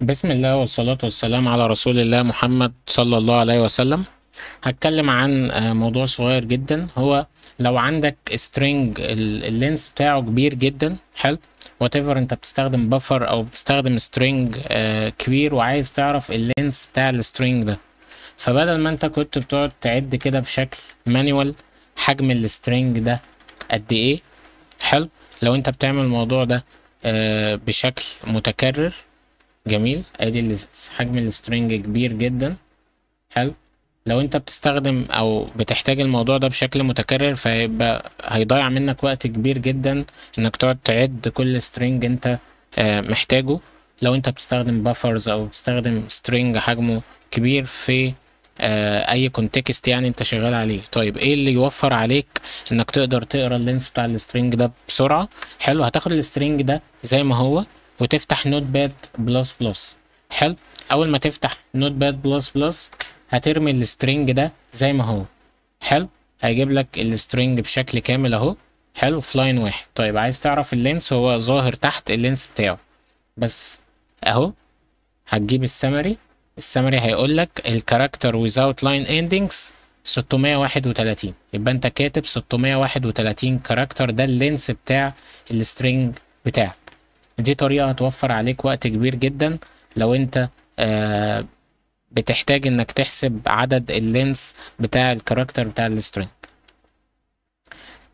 بسم الله والصلاة والسلام على رسول الله محمد صلى الله عليه وسلم هتكلم عن آه، موضوع صغير جدا هو لو عندك سترينج اللينس بتاعه كبير جدا حلو وات ايفر انت بتستخدم بفر او بتستخدم سترينج آه، كبير وعايز تعرف اللينس بتاع السترينج ده فبدل ما انت كنت بتقعد تعد كده بشكل مانيوال حجم السترينج ده قد ايه حلو لو انت بتعمل الموضوع ده آه، بشكل متكرر جميل ادي حجم السترنج كبير جدا حلو لو انت بتستخدم او بتحتاج الموضوع ده بشكل متكرر فهيبقى هيضيع منك وقت كبير جدا انك تقعد تعد كل سترنج انت آه، محتاجه لو انت بتستخدم بافرز او بتستخدم سترنج حجمه كبير في آه، اي كونتكست يعني انت شغال عليه طيب ايه اللي يوفر عليك انك تقدر تقرا اللينس بتاع السترنج ده بسرعه حلو هتاخد السترنج ده زي ما هو وتفتح نوت باد بلس بلس حلو اول ما تفتح نوت باد بلس بلس هترمي السترنج ده زي ما هو حلو هيجيب لك السترنج بشكل كامل اهو حلو في لاين واحد طيب عايز تعرف اللينس هو ظاهر تحت اللينس بتاعه بس اهو هتجيب السمري السمري هيقول لك الكاركتر ويزاوت لاين endings 631 يبقى انت كاتب 631 كاركتر ده اللينس بتاع السترنج بتاعك دي طريقة هتوفر عليك وقت كبير جدا لو انت آه، بتحتاج انك تحسب عدد اللينس بتاع الكاركتر بتاع السترينج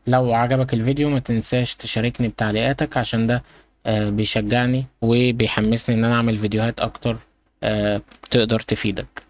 لو عجبك الفيديو ما تنساش تشاركني بتعليقاتك عشان ده آه، بيشجعني وبيحمسني ان انا اعمل فيديوهات اكتر آه، تقدر تفيدك